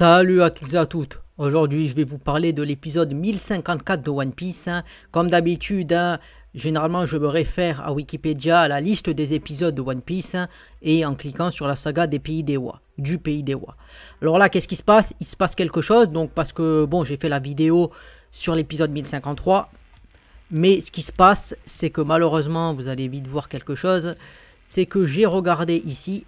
Salut à toutes et à toutes Aujourd'hui je vais vous parler de l'épisode 1054 de One Piece. Hein. Comme d'habitude, hein, généralement je me réfère à Wikipédia, à la liste des épisodes de One Piece, hein, et en cliquant sur la saga des pays des Wa, du pays des Wa. Alors là qu'est-ce qui se passe Il se passe quelque chose, donc parce que bon j'ai fait la vidéo sur l'épisode 1053, mais ce qui se passe c'est que malheureusement vous allez vite voir quelque chose, c'est que j'ai regardé ici,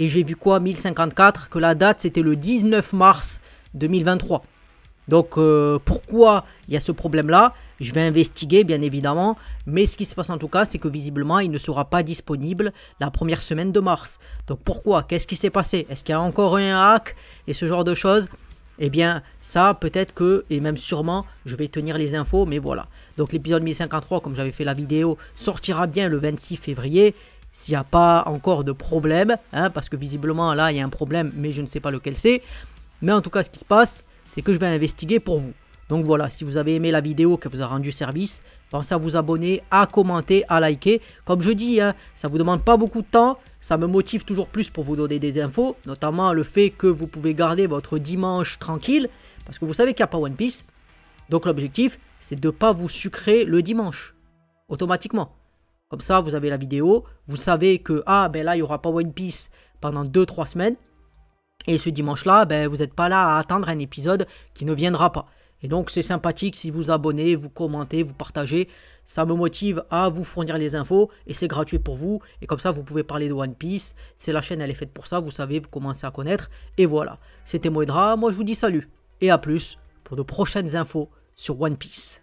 et j'ai vu quoi 1054 Que la date, c'était le 19 mars 2023. Donc euh, pourquoi il y a ce problème-là Je vais investiguer bien évidemment, mais ce qui se passe en tout cas, c'est que visiblement, il ne sera pas disponible la première semaine de mars. Donc pourquoi Qu'est-ce qui s'est passé Est-ce qu'il y a encore un hack et ce genre de choses eh bien, ça, peut-être que, et même sûrement, je vais tenir les infos, mais voilà. Donc, l'épisode 1053, comme j'avais fait la vidéo, sortira bien le 26 février s'il n'y a pas encore de problème, hein, parce que visiblement là il y a un problème, mais je ne sais pas lequel c'est. Mais en tout cas, ce qui se passe, c'est que je vais investiguer pour vous. Donc voilà, si vous avez aimé la vidéo, qu'elle vous a rendu service, pensez à vous abonner, à commenter, à liker. Comme je dis, hein, ça ne vous demande pas beaucoup de temps, ça me motive toujours plus pour vous donner des infos, notamment le fait que vous pouvez garder votre dimanche tranquille, parce que vous savez qu'il n'y a pas One Piece. Donc l'objectif, c'est de ne pas vous sucrer le dimanche, automatiquement. Comme ça, vous avez la vidéo, vous savez que ah ben là il y aura pas One Piece pendant 2-3 semaines. Et ce dimanche-là, ben, vous n'êtes pas là à attendre un épisode qui ne viendra pas. Et donc c'est sympathique si vous abonnez, vous commentez, vous partagez. Ça me motive à vous fournir les infos et c'est gratuit pour vous. Et comme ça, vous pouvez parler de One Piece. C'est la chaîne, elle est faite pour ça. Vous savez, vous commencez à connaître. Et voilà. C'était Moedra. Moi, je vous dis salut et à plus pour de prochaines infos sur One Piece.